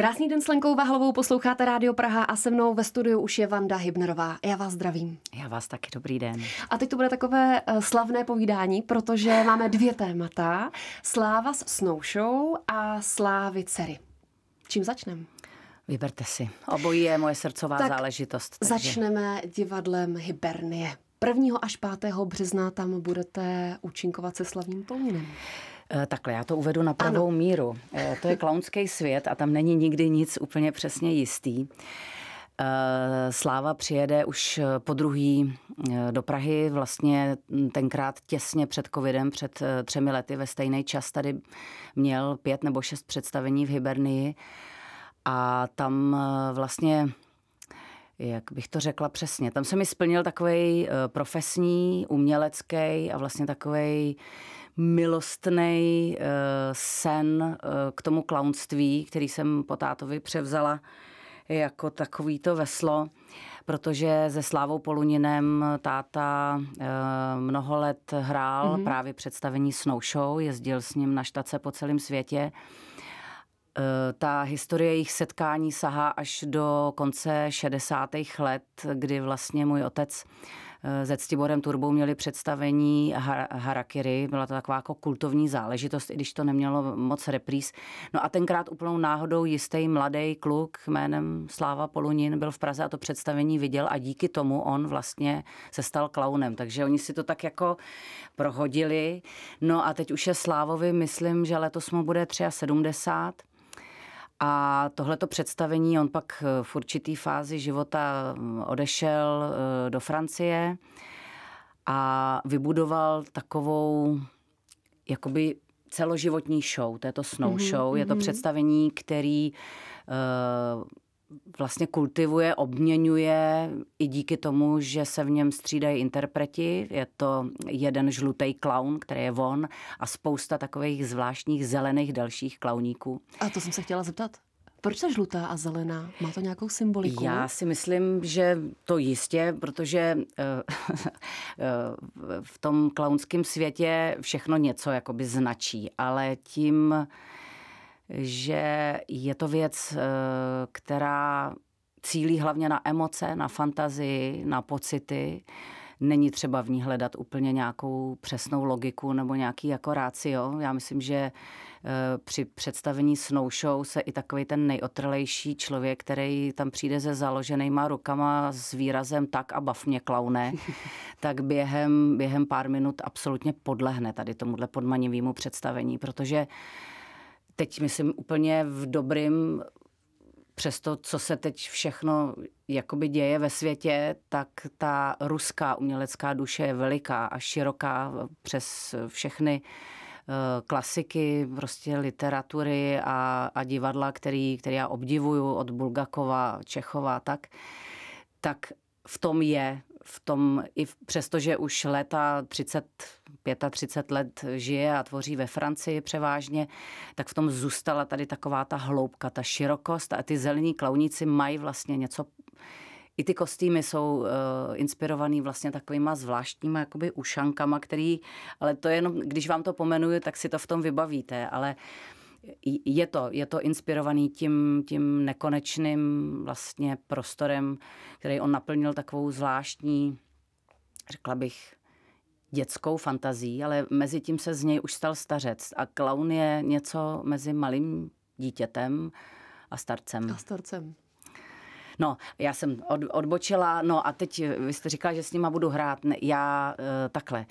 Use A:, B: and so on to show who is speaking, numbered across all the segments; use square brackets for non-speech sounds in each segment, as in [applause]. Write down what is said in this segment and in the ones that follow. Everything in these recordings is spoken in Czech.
A: Krásný den s Lenkou Vahlovou, posloucháte Rádio Praha a se mnou ve studiu už je Vanda Hybnerová. Já vás zdravím.
B: Já vás taky, dobrý den.
A: A teď to bude takové eh, slavné povídání, protože máme dvě témata. Sláva s Snow Show a Slávy dcery. Čím začneme?
B: Vyberte si. Obojí je moje srdcová tak záležitost. Takže...
A: Začneme divadlem Hibernie. 1. až 5. března tam budete účinkovat se slavným Paulínem.
B: Eh, takhle, já to uvedu na pravou ano. míru. Eh, to je klaunský svět a tam není nikdy nic úplně přesně jistý. Eh, Sláva přijede už po druhý do Prahy, vlastně hm, tenkrát těsně před covidem, před třemi lety ve stejný čas tady měl pět nebo šest představení v Hibernii a tam vlastně jak bych to řekla přesně, tam se mi splnil takový profesní, umělecký a vlastně takový milostný uh, eh, sen uh, k tomu klaunství, který jsem po tátovi převzala jako takový to veslo, protože se Slávou Poluninem táta uh, mnoho let hrál mm-hmm. právě představení Snow Show, jezdil s ním na štace po celém světě. Ta historie jejich setkání sahá až do konce 60. let, kdy vlastně můj otec uh, Eh, se Ctiborem Turbou měli představení Harakiri, byla to taková jako kultovní záležitost, i když to nemělo moc repríz. No a tenkrát úplnou náhodou jistý mladý kluk jménem Sláva Polunin byl v Praze a to představení viděl a díky tomu on vlastně se stal klaunem. Takže oni si to tak jako prohodili. No a teď už je Slávovi, myslím, že letos mu bude 73 a tohleto představení, on pak eh, v určitý fázi života mm, odešel eh, do Francie a vybudoval takovou jakoby celoživotní show, to je to snow mm-hmm. show, je to mhm. představení, který eh, vlastně kultivuje, obměňuje i díky tomu, že se v něm střídají interpreti. Je to jeden žlutý klaun, který je von a spousta takových zvláštních zelených dalších klauníků.
A: A to jsem se chtěla zeptat. Proč se žlutá a zelená? Má to nějakou symboliku? Já
B: si myslím, že to jistě, protože eh, [laughs] eh, v tom klaunském světě všechno něco jakoby značí, ale tím že je to věc, eh, která cílí hlavně na emoce, na fantazii, na pocity. Není třeba v ní hledat úplně nějakou přesnou logiku nebo nějaký jako rácio. Já myslím, že eh, při představení snow show se i takový ten nejotrlejší člověk, který tam přijde se založenýma rukama s výrazem tak a bav mě klaune, [laughs] tak během, během pár minut absolutně podlehne tady tomuhle podmanivému představení, protože uh, teď myslím úplně v dobrým, přesto co se teď všechno jakoby děje ve světě, tak ta ruská umělecká duše je veliká a široká přes všechny eh, klasiky prostě literatury a, a divadla, který, který já obdivuju od Bulgakova, Čechova tak, tak v tom je v tom, i přesto, že už léta 30, 35 let žije a tvoří ve Francii převážně, tak v tom zůstala tady taková ta hloubka, ta širokost a ty zelení klaunici mají vlastně něco, i ty kostýmy jsou uh, inspirovaný vlastně takovýma zvláštníma jakoby ušankama, který, ale to jenom, když vám to pomenuju, tak si to v tom vybavíte, ale uh, je to, je to inspirovaný tím, tím nekonečným vlastně prostorem, který on naplnil takovou zvláštní, řekla bych, dětskou fantazí, ale mezi tím se z něj už stal stařec. A klaun je něco mezi malým dítětem a starcem. A starcem. No, já jsem od, odbočila, no a teď vy jste říkala, že s nima budu hrát. Ne, já e, takhle. E,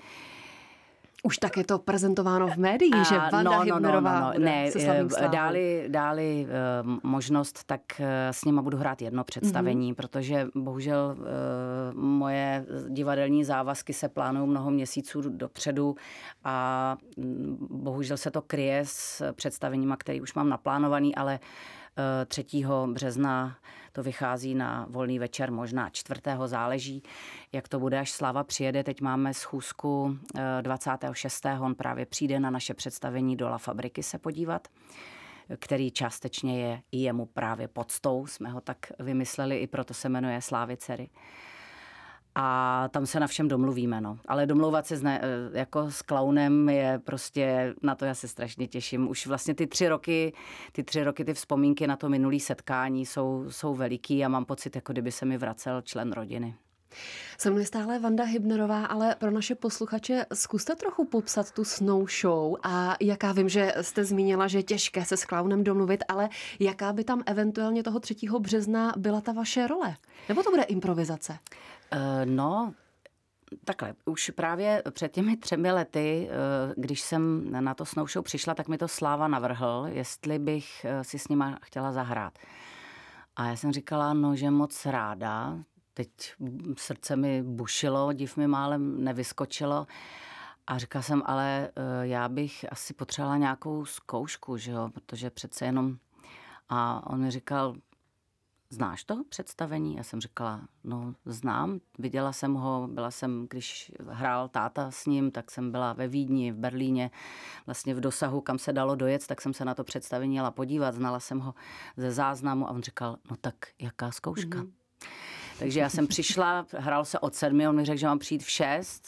B: už tak je to prezentováno
A: v médiích, že Vanda no, no, no, Hybnerová no, no, no, ne, se eh, dáli,
B: dáli eh, možnost, tak eh, s nima budu hrát jedno představení, mm-hmm. protože bohužel moje divadelní závazky se plánují mnoho měsíců dopředu a mm, bohužel se to kryje s představeníma, který už mám naplánovaný, ale 3. března to vychází na volný večer, možná 4. záleží, jak to bude, až Slava přijede. Teď máme schůzku 26. Eh, On právě přijde na naše představení do La Fabriky se podívat který částečně je i jemu právě podstou. Jsme ho tak vymysleli, i proto se jmenuje Slávy dcery a tam se na všem domluvíme. No. Ale domlouvat se zne, eh, jako s klaunem je prostě, na to já se strašně těším. Už vlastně ty tři roky, ty tři roky, ty vzpomínky na to minulý setkání jsou, jsou veliký a mám pocit, jako kdyby se mi vracel člen rodiny.
A: Se mnou stále Vanda Hybnerová, ale pro naše posluchače zkuste trochu popsat tu snow show a jaká vím, že jste zmínila, že je těžké se s klaunem domluvit, ale jaká by tam eventuálně toho 3. března byla ta vaše role? Nebo to bude improvizace? Eh,
B: no, takhle, už právě před těmi třemi lety, eh, když jsem na to snoušou přišla, tak mi to Sláva navrhl, jestli bych eh, si s nima chtěla zahrát. A já jsem říkala, no, že moc ráda, teď srdce mi bušilo, div mi málem nevyskočilo. A říkala jsem, ale já bych asi potřebovala nějakou zkoušku, že jo, protože přece jenom... A on mi říkal, znáš to představení? Já jsem říkala, no znám, viděla jsem ho, byla jsem, když hrál táta s ním, tak jsem byla ve Vídni, v Berlíně, vlastně v dosahu, kam se dalo dojet, tak jsem se na to představení jela podívat, znala jsem ho ze záznamu a on říkal, no tak jaká zkouška? Mm-hmm. Takže já jsem přišla, hrál se od sedmi, on mi řekl, že mám přijít v šest,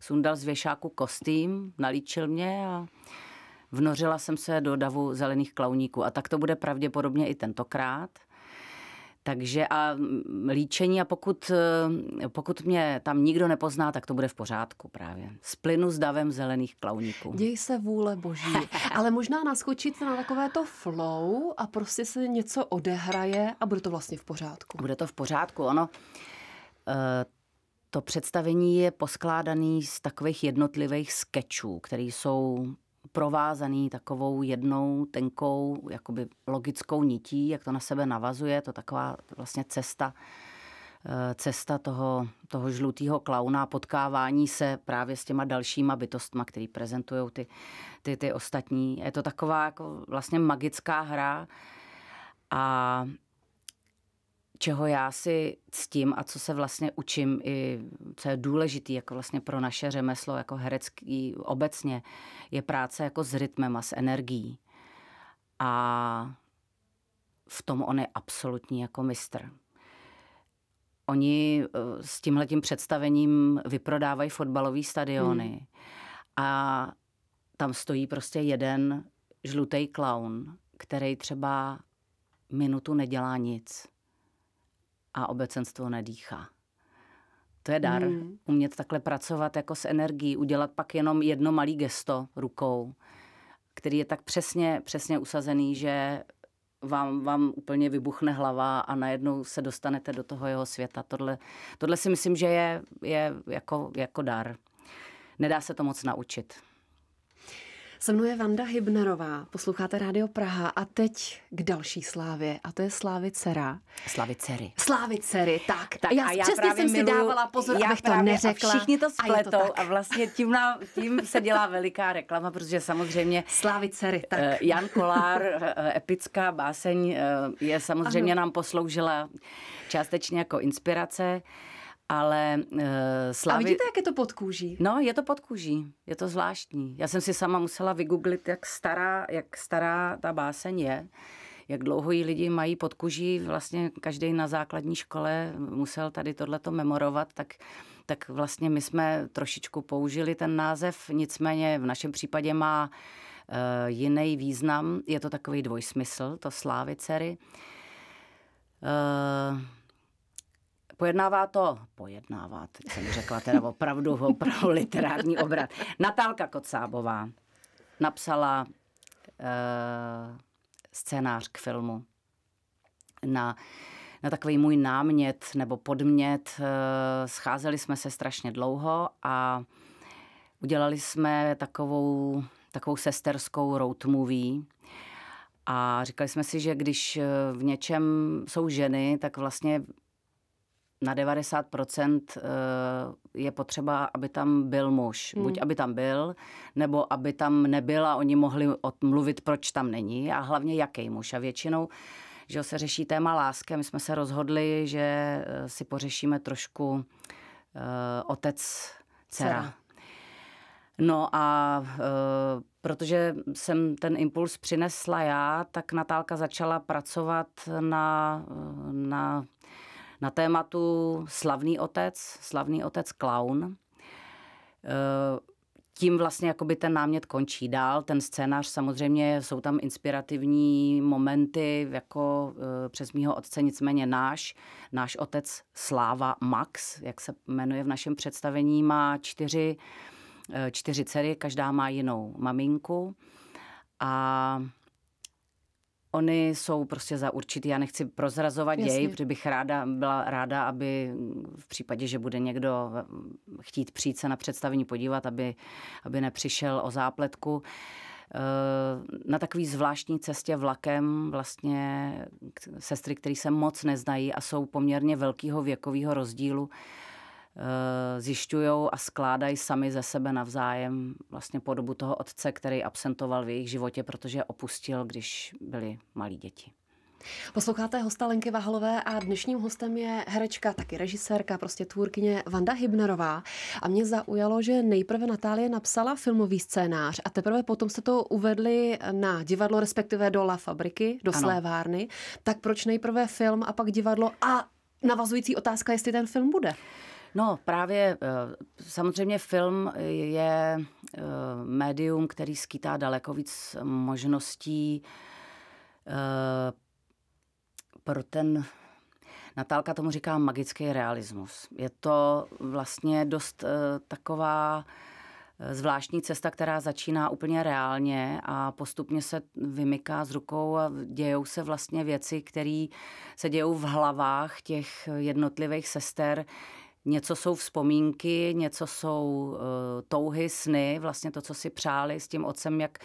B: sundal z věšáku kostým, nalíčil mě a vnořila jsem se do davu zelených klauníků. A tak to bude pravděpodobně i tentokrát. Takže a mm, líčení a pokud, eh, pokud mě tam nikdo nepozná, tak to bude v pořádku právě. Splynu s davem zelených klauníků.
A: Děj se vůle boží. [laughs] Ale možná naskočit na takové to flow a prostě se něco odehraje a bude to vlastně v pořádku.
B: Bude to v pořádku, ono. Eh, to představení je poskládaný z takových jednotlivých sketchů, které jsou provázaný takovou jednou tenkou, jakoby logickou nití, jak to na sebe navazuje, to taková vlastně cesta eh, cesta toho, toho žlutého klauna potkávání se právě s těma dalšíma bytostma, který prezentují ty, ty, ty ostatní. Je to taková jako vlastně magická hra a čeho já si ctím a co se vlastně učím i co je důležitý jako vlastně pro naše řemeslo jako herecký obecně, je práce jako s rytmem a s energií. A v tom on je absolutní jako mistr. Oni eh, s tímhletím představením vyprodávají fotbalové stadiony hmm. a tam stojí prostě jeden žlutý klaun, který třeba minutu nedělá nic a obecenstvo nedýchá. To je dar. Mm. Umět takhle pracovat jako s energií, udělat pak jenom jedno malé gesto rukou, který je tak přesně, přesně usazený, že vám, vám úplně vybuchne hlava a najednou se dostanete do toho jeho světa. Tohle, tohle si myslím, že je, je jako, jako dar. Nedá se to moc naučit.
A: Se mnou je Vanda Hybnerová, posloucháte Rádio Praha a teď k další slávě a to je Slávy dcera. Slávy dcery. Slávy dcery, tak. tak já, a já přesně jsem milu, si dávala pozor, já abych to neřekla. A všichni to spletou a, to
B: a vlastně tím, na, tím se dělá veliká reklama, protože samozřejmě... Slávy dcery, tak. Uh, Jan Kolár, uh, eh, eh, epická báseň, uh, je samozřejmě ano. nám posloužila částečně jako inspirace ale uh, Slavy... A vidíte, jak je to pod kůží? No, je to pod kůží, je to zvláštní. Já jsem si sama musela vygooglit, jak stará, jak stará ta báseň je, jak dlouho ji lidi mají pod kůží. Vlastně každý na základní škole musel tady tohleto memorovat, tak, tak vlastně my jsme trošičku použili ten název, nicméně v našem případě má uh, eh, jiný význam. Je to takový dvojsmysl, to slávy dcery. Uh, Pojednává to, pojednává, teď jsem řekla teda opravdu, opravdu literární obrat. Natálka Kocábová napsala uh, scénář k filmu na, na takový můj námět nebo podmět. Uh, scházeli jsme se strašně dlouho a udělali jsme takovou, takovou sesterskou road movie, a říkali jsme si, že když eh, v něčem jsou ženy, tak vlastně na 90% eh, je potřeba, aby tam byl muž. Hmm. Buď aby tam byl, nebo aby tam nebyla, oni mohli mluvit, proč tam není a hlavně jaký muž. A většinou že se řeší téma lásky. My jsme se rozhodli, že eh, si pořešíme trošku uh, otec, dcera. dcera. No a uh, protože jsem ten impuls přinesla já, tak Natálka začala pracovat na, na uh, na tématu Slavný otec, Slavný otec Clown. Eh, tím vlastně jakoby ten námět končí dál. Ten scénář samozřejmě, jsou tam inspirativní momenty jako eh, přes mýho otce, nicméně náš, náš otec Sláva Max, jak se jmenuje v našem představení, má čtyři, eh, čtyři dcery, každá má jinou maminku. A Oni jsou prostě za určitý, já nechci prozrazovat Jasně. děj, protože bych ráda, byla ráda, aby v případě, že bude někdo eh, chtít přijít se na představení podívat, aby, aby nepřišel o zápletku eh, na takové zvláštní cestě vlakem vlastně sestry, které se moc neznají a jsou poměrně velkého věkového rozdílu, Eh, zjišťují a skládají sami ze sebe navzájem vlastně podobu toho otce, který absentoval v jejich životě, protože opustil, když byli malí děti.
A: Posloucháte hosta Lenky Vahalové a dnešním hostem je herečka, taky režisérka, prostě tvůrkyně Vanda Hybnerová. A mě zaujalo, že nejprve Natálie napsala filmový scénář a teprve potom se to uvedli na divadlo, respektive do La Fabriky, do ano. Slévárny. Tak proč nejprve film a pak divadlo a navazující otázka, jestli ten film bude? No
B: právě eh, samozřejmě film je eh, médium, který skýtá daleko víc možností eh, pro ten Natálka tomu říká magický realismus. Je to vlastně dost taková zvláštní cesta, která začíná úplně reálně a postupně se vymyká z rukou a dějou se vlastně věci, které se dějou v hlavách těch jednotlivých sester, Něco jsou vzpomínky, něco jsou uh, touhy, sny, vlastně to, co si přáli s tím otcem, jak,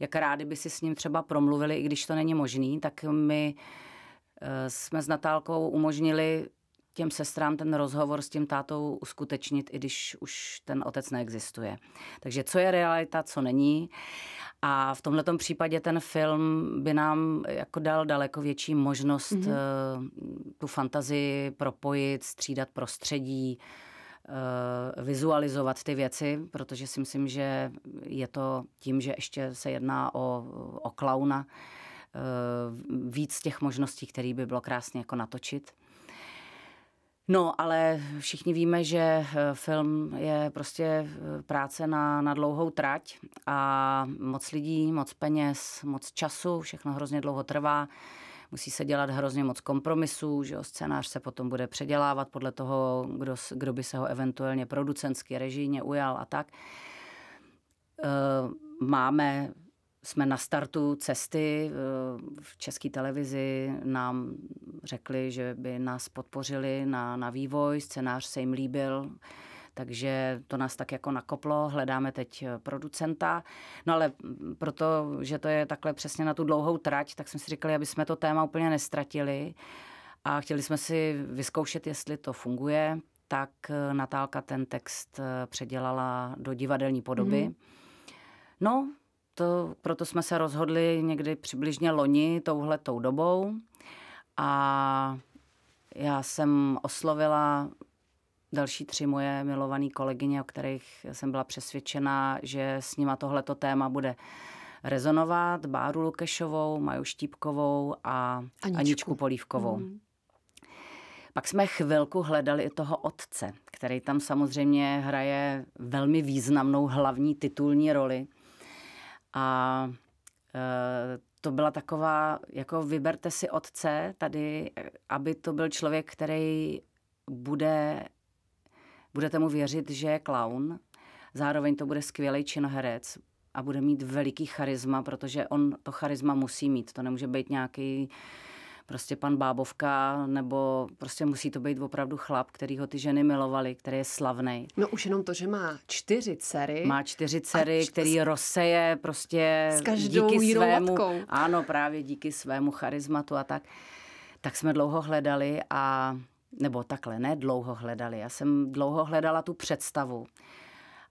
B: jak rádi by si s ním třeba promluvili, i když to není možný, tak my uh, jsme s Natálkou umožnili těm sestrám ten rozhovor s tím tátou uskutečnit, i když už ten otec neexistuje. Takže co je realita, co není. A v tomhle případě ten film by nám jako dal daleko větší možnost mm-hmm. tu fantazii propojit, střídat prostředí, eh, vizualizovat ty věci, protože si myslím, že je to tím, že ještě se jedná o, o klauna, eh, víc těch možností, které by bylo krásně jako natočit. No, ale všichni víme, že eh, film je prostě eh, práce na, na dlouhou trať a moc lidí, moc peněz, moc času, všechno hrozně dlouho trvá. Musí se dělat hrozně moc kompromisů, že jo, scénář se potom bude předělávat podle toho, kdo, kdo by se ho eventuálně producentsky, režijně ujal a tak. E, máme jsme na startu cesty eh, v české televizi, nám řekli, že by nás podpořili na, na vývoj, scénář se jim líbil, takže to nás tak jako nakoplo, hledáme teď eh, producenta. No ale mm, proto, že to je takhle přesně na tu dlouhou trať, tak jsme si říkali, aby jsme to téma úplně nestratili a chtěli jsme si vyzkoušet, jestli to funguje, tak eh, Natálka ten text předělala do divadelní podoby. Mm. No, to, proto jsme se rozhodli někdy přibližně loni touhletou dobou a já jsem oslovila další tři moje milované kolegyně, o kterých jsem byla přesvědčena, že s nima tohleto téma bude rezonovat, Báru Lukešovou, Maju Štípkovou a Aničku, Aničku Polívkovou. Mm. Pak jsme chvilku hledali i toho otce, který tam samozřejmě hraje velmi významnou hlavní titulní roli. A e, to byla taková, jako vyberte si otce tady, aby to byl člověk, který bude, budete mu věřit, že je clown, zároveň to bude skvělý činoherec a bude mít veliký charisma, protože on to charisma musí mít, to nemůže být nějaký uh, prostě pan Bábovka, nebo prostě musí to být opravdu chlap, který ho ty ženy milovali, který je slavný.
A: No už jenom to, že má čtyři dcery. Má
B: čtyři dcery, čtyř... který rozseje prostě s každou díky svému, matkou. ano, právě díky svému charizmatu a tak. Tak jsme dlouho hledali a nebo takhle, ne dlouho hledali. Já jsem dlouho hledala tu představu.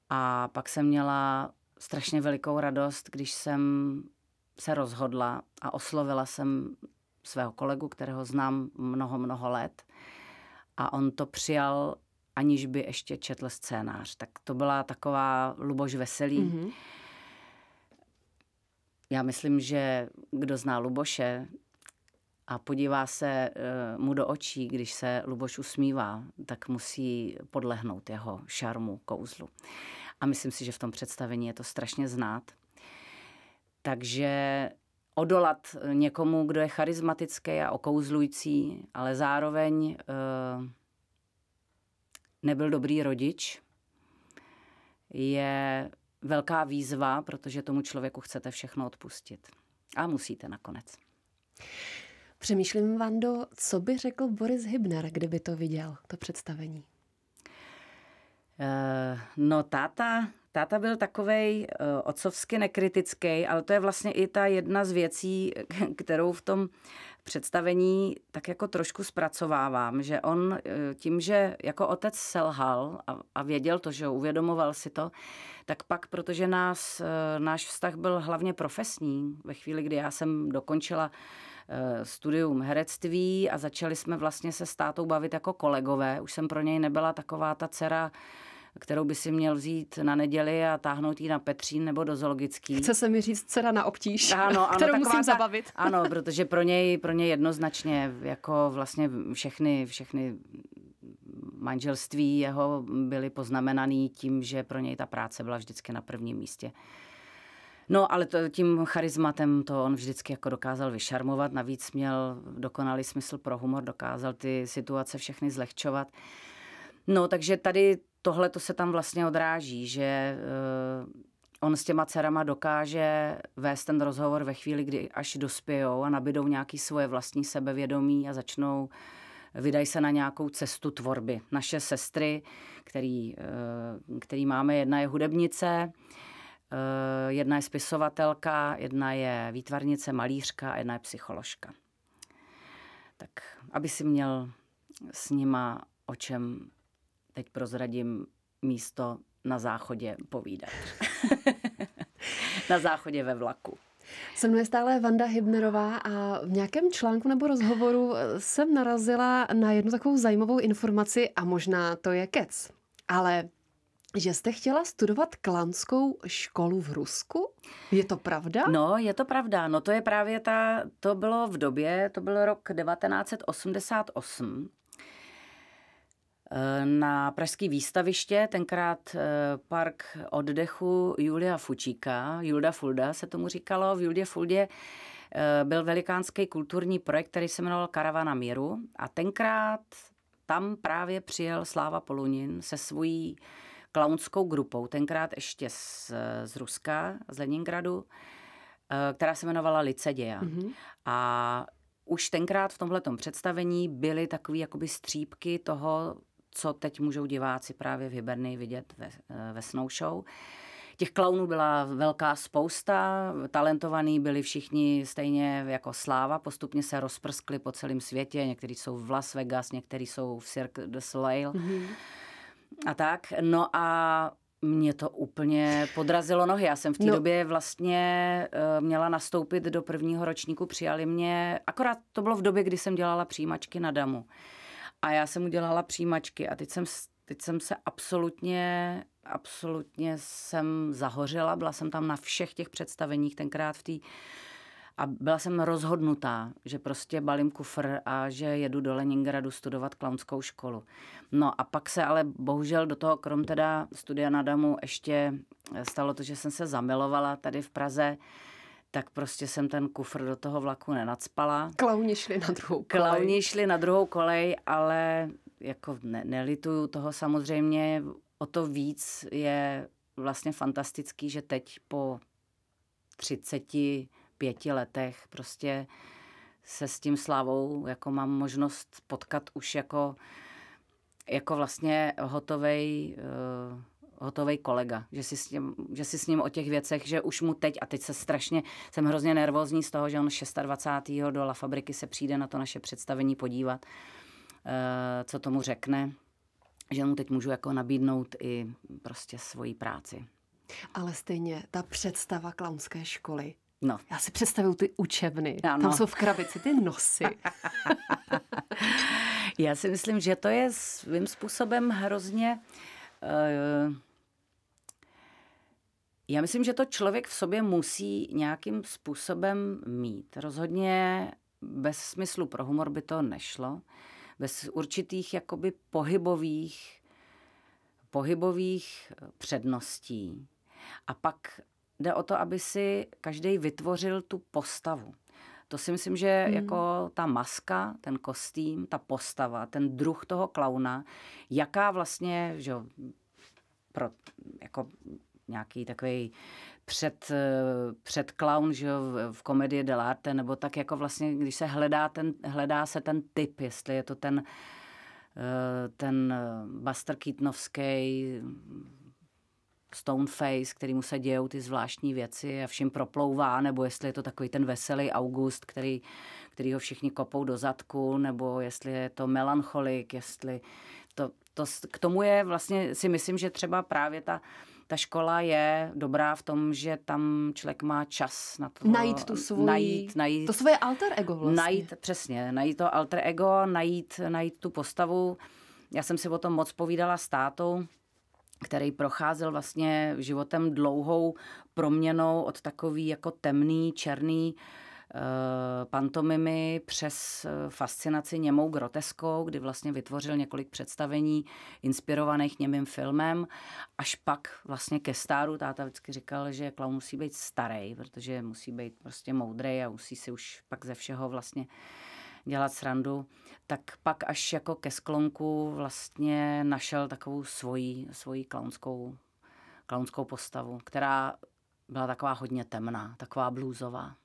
B: A pak jsem měla strašně velikou radost, když jsem se rozhodla a oslovila jsem svého kolegu, kterého znám mnoho, mnoho let. A on to přijal, aniž by ještě četl scénář. Tak to byla taková Luboš Veselý. Mm-hmm. Já myslím, že kdo zná Luboše a podívá se eh, mu do očí, když se Luboš usmívá, tak musí podlehnout jeho šarmu, kouzlu. A myslím si, že v tom představení je to strašně znát. Takže odolat eh, někomu, kdo je charismatický a okouzlující, ale zároveň eh, nebyl dobrý rodič, je velká výzva, protože tomu člověku chcete všechno odpustit. A musíte nakonec.
A: Přemýšlím, Vando, co by řekl Boris Hybner, kdyby to viděl, to představení?
B: Eh, no, táta Táta byl takovej uh, otcovsky nekritický, ale to je vlastně i ta jedna z věcí, [laughs] kterou v tom představení tak jako trošku zpracovávám, že on uh, tím, že jako otec selhal a, a věděl to, že uvědomoval si to, tak pak, protože nás, uh, náš vztah byl hlavně profesní, ve chvíli, kdy já jsem dokončila studium herectví a začali jsme vlastně se s tátou bavit jako kolegové. Už jsem pro něj nebyla taková ta dcera kterou by si měl vzít na neděli a táhnout ji na Petřín nebo do zoologický. Chce
A: se mi říct dcera na obtíž, ano, ano, [laughs] kterou musím ta, zabavit.
B: [laughs] Ano, protože pro něj, pro něj jednoznačně jako vlastně všechny, všechny manželství jeho byly poznamenaný tím, že pro něj ta práce byla vždycky na prvním místě. No, ale to, tím charizmatem to on vždycky jako dokázal vyšarmovat, navíc měl dokonalý smysl pro humor, dokázal ty situace všechny zlehčovat. No, takže tady tohle to se tam vlastně odráží, že eh, on s těma dcerama dokáže vést ten rozhovor ve chvíli, kdy až dospějou a nabidou nějaký svoje vlastní sebevědomí a začnou vydají se na nějakou cestu tvorby. Naše sestry, který, eh, který máme, jedna je hudebnice, eh, jedna je spisovatelka, jedna je výtvarnice, malířka a jedna je psycholožka. Tak, aby si měl s nima o čem teď prozradím místo na záchodě povídat. [laughs] na záchodě ve vlaku.
A: Se mnou je stále Vanda Hybnerová a v nějakém článku nebo rozhovoru eh, jsem narazila na jednu takovou zajímavou informaci a možná to je kec. Ale že jste chtěla studovat klanskou školu v Rusku? Je to pravda?
B: No, je to pravda. No to je právě ta, to bylo v době, to byl rok 1988 Eh, na pražské výstaviště, tenkrát eh, park oddechu Julia Fučíka, Julda Fulda se tomu říkalo. V Juldě Fuldě eh, byl velikánský kulturní projekt, který se jmenoval Karavana míru a tenkrát tam právě přijel Sláva Polunin se svojí klaunskou grupou, tenkrát ještě z, z Ruska, z Leningradu, která se jmenovala Licedia. Mm-hmm. A už tenkrát v tomhletom představení byly takové jakoby střípky toho, co teď můžou diváci právě v Hiberny vidět ve, eh, ve Snow Show. Těch klaunů byla velká spousta, talentovaní byli všichni stejně jako Sláva, postupně se rozprskli po celém světě, někteří jsou v Las Vegas, někteří jsou v Cirque du Soleil mm-hmm. a tak. No a mě to úplně podrazilo nohy. Já jsem v té no. době vlastně uh, měla nastoupit do prvního ročníku, přijali mě, akorát to bylo v době, kdy jsem dělala přijímačky na Damu. A já jsem udělala přijímačky a teď jsem, teď jsem se absolutně, absolutně jsem zahořela. Byla jsem tam na všech těch představeních tenkrát v té a byla jsem rozhodnutá, že prostě balím kufr a že jedu do Leningradu studovat klaunskou školu. No a pak se ale bohužel do toho, krom teda studia na Damu, ještě eh, stalo to, že jsem se zamilovala tady v Praze tak prostě jsem ten kufr do toho vlaku nenacpala.
A: Klauni šli na druhou kolej. Klauni
B: šli na druhou kolej, ale jako ne, nelituju toho samozřejmě. O to víc je vlastně fantastický, že teď po 35 letech prostě se s tím slavou jako mám možnost potkat už jako, jako vlastně hotovej uh, hotový kolega, že si, s ním, že si s ním o těch věcech, že už mu teď, a teď se strašně, jsem hrozně nervózní z toho, že on 26. do La Fabriky se přijde na to naše představení podívat, eh, co tomu řekne, že mu teď můžu jako nabídnout i prostě svoji práci.
A: Ale stejně ta představa klaunské školy, No. Já si představuju ty učebny. Ano. Tam no. jsou v krabici ty nosy. [laughs] Já si myslím, že to je svým způsobem hrozně uh,
B: Eh, já myslím, že to člověk v sobě musí nějakým způsobem mít. Rozhodně bez smyslu pro humor by to nešlo. Bez určitých jakoby pohybových, pohybových eh, předností. A pak jde o to, aby si každý vytvořil tu postavu. To si myslím, že hmm. jako ta maska, ten kostým, ta postava, ten druh toho klauna, jaká vlastně, že jo, pro, jako nějaký takový před, před clown, že jo, v komedii dell'arte, nebo tak jako vlastně, když se hledá, ten, hledá se ten typ, jestli je to ten, eh, ten eh, Buster Keatonovský, Stoneface, kterýmu se dějou ty zvláštní věci a všim proplouvá, nebo jestli je to takový ten veselý August, který, který ho všichni kopou do zadku, nebo jestli je to melancholik, jestli to, to, k tomu je vlastně, si myslím, že třeba právě ta, ta škola je dobrá v tom, že tam člověk má čas na to. Najít tu svůj, najít, najít, to svoje alter ego vlastně. Najít, přesně, najít to alter ego, najít, najít tu postavu. Já jsem si o tom moc povídala s tátou, který procházel vlastně životem dlouhou proměnou od takový jako temný, černý eh, pantomimy přes eh, fascinaci němou groteskou, kdy vlastně vytvořil několik představení inspirovaných němým filmem, až pak vlastně ke stáru táta vždycky říkal, že klaun musí být starý, protože musí být prostě moudrý a musí si už pak ze všeho vlastně dělat srandu tak pak až jako ke sklonku vlastně našel takovou svoji, svoji klaunskou, klaunskou postavu, která byla taková hodně temná, taková blůzová.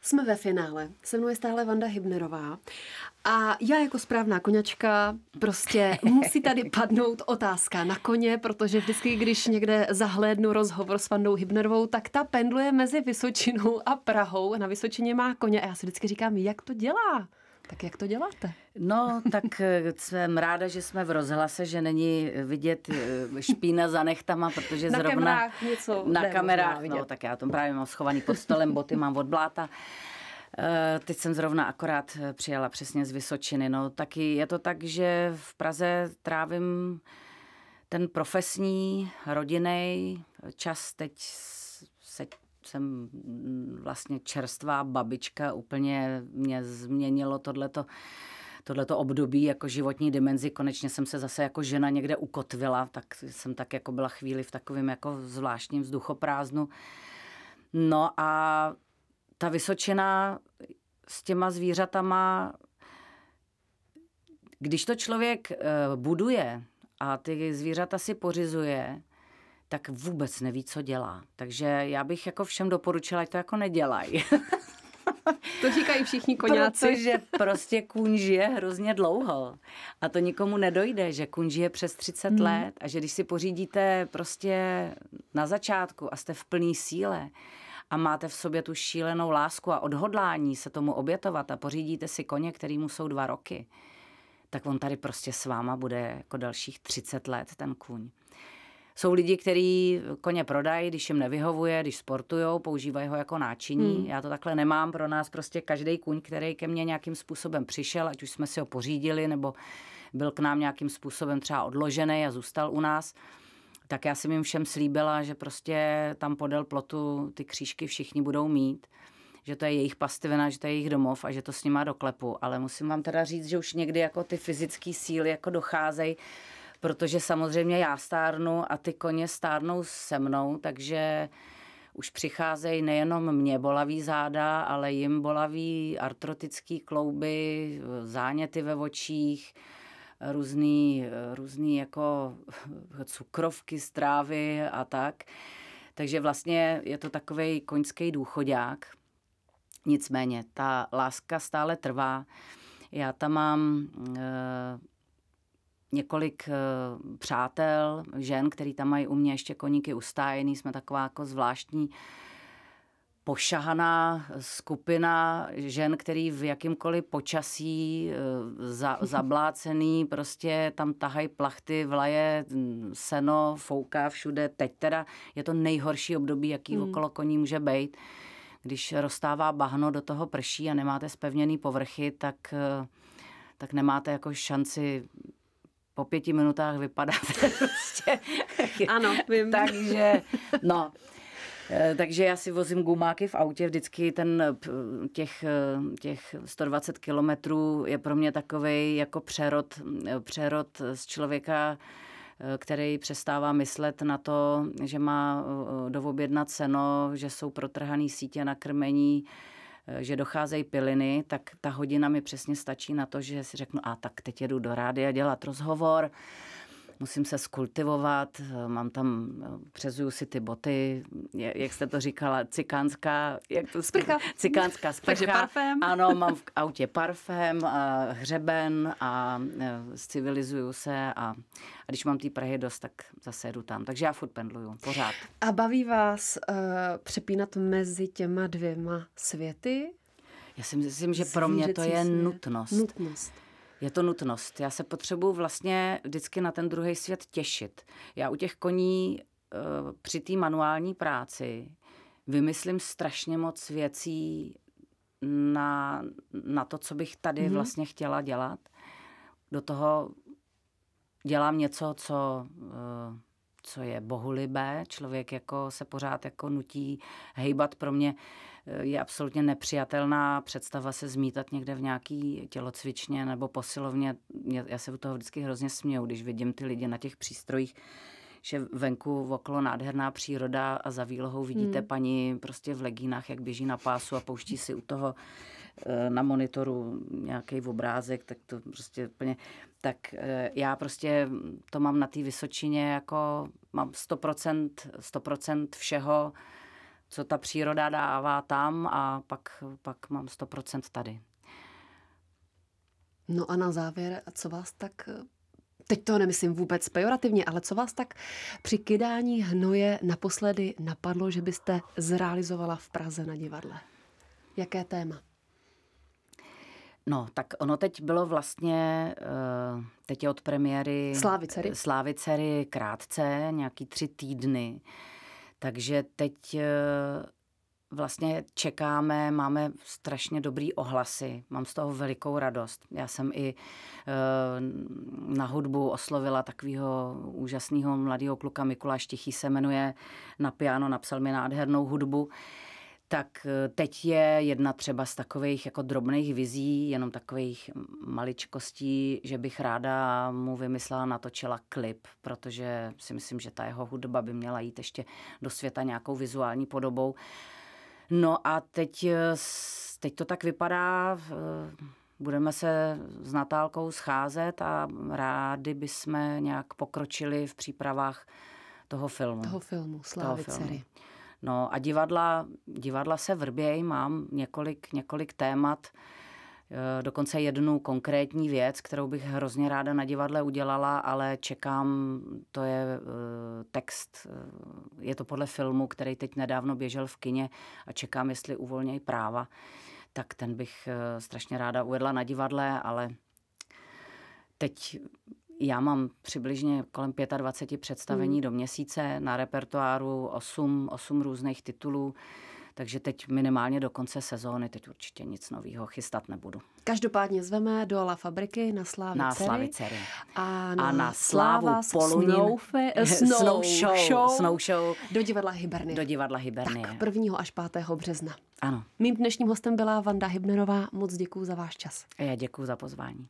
A: Jsme ve finále. Se mnou je stále Vanda Hybnerová. A já jako správná koněčka prostě [laughs] musí tady padnout otázka na koně, protože vždycky, když někde zahlédnu rozhovor s Vandou Hybnerovou, tak ta pendluje mezi Vysočinou a Prahou. Na Vysočině má koně a já si vždycky říkám, jak to dělá? Tak jak to děláte?
B: No, tak eh, jsem ráda, že jsme v rozhlase, že není vidět eh, špína za nechtama, protože na zrovna kamerách
A: něco na kamerách, no tak
B: já tam právě mám schovaný pod stolem, boty mám od bláta. Eh, teď jsem zrovna akorát přijela přesně z Vysočiny. No, taky je to tak, že v Praze trávím ten profesní, rodinný čas. Teď jsem mm, vlastně čerstvá babička, úplně mě změnilo tohleto tohleto období jako životní dimenzi. Konečně jsem se zase jako žena někde ukotvila, tak jsem tak jako byla chvíli v takovém jako zvláštním vzduchoprázdnu. No a ta Vysočina s těma zvířatama, když to člověk eh, buduje a ty zvířata si pořizuje, tak vůbec neví, co dělá. Takže já bych jako všem doporučila, ať to jako nedělají. [laughs]
A: To říkají všichni [laughs] koněci. Protože
B: prostě kůň je hrozně dlouho. A to nikomu nedojde, že kůň je přes 30 hmm. let a že když si pořídíte prostě na začátku a jste v plné síle a máte v sobě tu šílenou lásku a odhodlání se tomu obětovat a pořídíte si koně, který mu jsou dva roky, tak on tady prostě s váma bude jako dalších 30 let ten kůň. Jsou lidi, kteří koně prodají, když jim nevyhovuje, když sportují, používají ho jako náčiní. Hmm. Já to takhle nemám. Pro nás prostě každý kuň, který ke mně nějakým způsobem přišel, ať už jsme si ho pořídili, nebo byl k nám nějakým způsobem třeba odložený a zůstal u nás, tak já jsem jim všem slíbila, že prostě tam podél plotu ty křížky všichni budou mít že to je jejich pastvina, že to je jejich domov a že to s nima doklepu. Ale musím vám teda říct, že už někdy jako ty fyzické síly jako docházejí protože samozřejmě já stárnu a ty koně stárnou se mnou, takže už přicházejí nejenom mě bolaví záda, ale jim bolaví artrotické klouby, záněty ve očích, různý, různý jako cukrovky, strávy a tak. Takže vlastně je to takový koňský důchodák. Nicméně ta láska stále trvá. Já tam mám e, několik eh, přátel, žen, který tam mají u mě ještě koníky ustájený. Jsme taková jako zvláštní pošahaná skupina žen, který v jakýmkoliv počasí eh, za, [laughs] zablácený, prostě tam tahají plachty, vlaje, mm, seno, fouká všude. Teď teda je to nejhorší období, jaký hmm. okolo koní může být. Když rozstává bahno, do toho prší a nemáte spevněný povrchy, tak eh, tak nemáte jako šanci po pěti minutách vypadá
A: [laughs] prostě. ano, vím. Takže,
B: no, eh, takže já si vozím gumáky v autě, vždycky ten, eh, těch, eh, těch 120 kilometrů je pro mě takový jako přerod, přerod z člověka, který přestává myslet na to, že má dovobědnat ceno, že jsou protrhané sítě na krmení, Eh, že docházejí piliny, tak ta hodina mi přesně stačí na to, že si řeknu, a tak teď jedu do a dělat rozhovor, musím se skultivovat, eh, mám tam, eh, přezuju si ty boty, jak jste to říkala, cikánská, jak to sprcha. Cikánská [laughs] sprcha. Takže parfém. Ano, mám v autě parfém, a eh, hřeben a civilizuju se a, a když mám ty Prahy dost, tak zase jedu tam. Takže já furt pendluju, pořád.
A: A baví vás uh, přepínat mezi těma dvěma světy?
B: Já si myslím, že pro mě to je nutnost.
A: Nutnost.
B: Je to nutnost. Já se potřebuji
A: vlastně vždycky na ten druhý svět
B: těšit. Já u těch koní eh, při té manuální práci vymyslím strašně moc věcí na, na to, co bych tady mm-hmm. vlastně chtěla dělat. Do toho dělám něco, co eh, co je bohulibé. Člověk jako se pořád jako nutí hejbat. Pro mě eh, je absolutně nepřijatelná představa se zmítat někde v nějaký tělocvičně nebo posilovně. Já se u toho vždycky hrozně směju, když vidím ty lidi na těch přístrojích, že venku okolo nádherná příroda a za výlohou vidíte hmm. paní prostě v legínách, jak běží na pásu a pouští si u toho eh, na monitoru nějaký obrázek, tak to prostě úplně tak eh, já prostě to mám na té Vysočině jako mám 100%, 100% všeho, co ta příroda dává tam a pak, pak mám 100% tady.
A: No a na závěr, co vás tak teď to nemyslím vůbec pejorativně, ale co vás tak při kydání hnoje naposledy napadlo, že byste zrealizovala v Praze na divadle? Jaké téma?
B: No, tak ono teď bylo vlastně, eh, teď je od premiéry Slávicery, eh, Slávicery krátce, nějaký tři týdny. Takže teď eh, vlastně čekáme, máme strašně dobrý ohlasy, mám z toho velikou radost. Já jsem i na hudbu oslovila takového úžasného mladého kluka Mikuláš Tichý se jmenuje, na piano napsal mi nádhernou hudbu tak eh, teď je jedna třeba z takových jako drobných vizí, jenom takových maličkostí, že bych ráda mu vymyslela, natočila klip, protože si myslím, že ta jeho hudba by měla jít ještě do světa nějakou vizuální podobou. No a teď, eh, teď to tak vypadá, eh, budeme se s Natálkou scházet a rádi bychom nějak pokročili v přípravách toho filmu. Toho
A: filmu, Slávy toho filmu. dcery.
B: No a divadla, divadla se vrběj, mám několik, několik témat, eh, dokonce jednu konkrétní věc, kterou bych hrozně ráda na divadle udělala, ale čekám, to je eh, text, eh, je to podle filmu, který teď nedávno běžel v kině a čekám, jestli uvolnějí práva, tak ten bych strašně ráda uvedla na divadle, ale teď já mám přibližně kolem 25 představení hmm. do měsíce, na repertoáru 8, 8 různých titulů. Takže teď minimálně do konce sezóny, teď určitě nic nového chystat nebudu.
A: Každopádně zveme do La Fabriky na Slávy Na Cery. Slávy Cery. A na, a na Slávu Polunin. Snow, [laughs] snow, snow, show, show, snow Show. Do divadla Hibernie.
B: Do divadla Hibernie. Tak,
A: 1. až 5. března. Ano. Mým dnešním hostem byla Vanda Hibnerová. Moc děkuji za váš čas.
B: Já děkuji za pozvání.